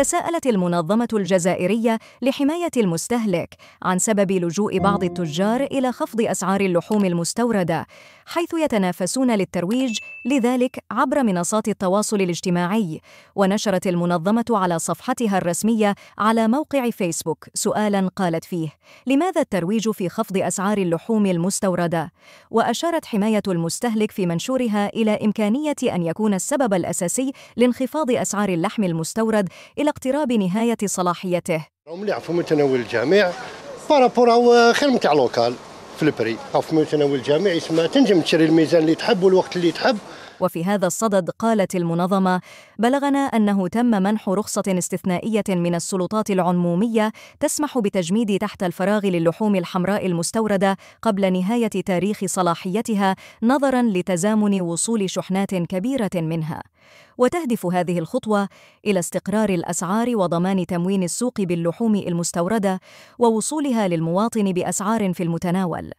تساءلت المنظمة الجزائرية لحماية المستهلك عن سبب لجوء بعض التجار إلى خفض أسعار اللحوم المستوردة، حيث يتنافسون للترويج لذلك عبر منصات التواصل الاجتماعي، ونشرت المنظمة على صفحتها الرسمية على موقع فيسبوك سؤالا قالت فيه: لماذا الترويج في خفض أسعار اللحوم المستوردة؟ وأشارت حماية المستهلك في منشورها إلى إمكانية أن يكون السبب الأساسي لانخفاض أسعار اللحم المستورد إلى اقتراب نهاية صلاحيته مليح في متناول الجميع بارابور او خير نتاع لوكال في البري أو في متناول الجميع يسمى تنجم تشري الميزان اللي تحب والوقت اللي تحب وفي هذا الصدد قالت المنظمة بلغنا أنه تم منح رخصة استثنائية من السلطات العمومية تسمح بتجميد تحت الفراغ للحوم الحمراء المستوردة قبل نهاية تاريخ صلاحيتها نظرا لتزامن وصول شحنات كبيرة منها وتهدف هذه الخطوة إلى استقرار الأسعار وضمان تموين السوق باللحوم المستوردة ووصولها للمواطن بأسعار في المتناول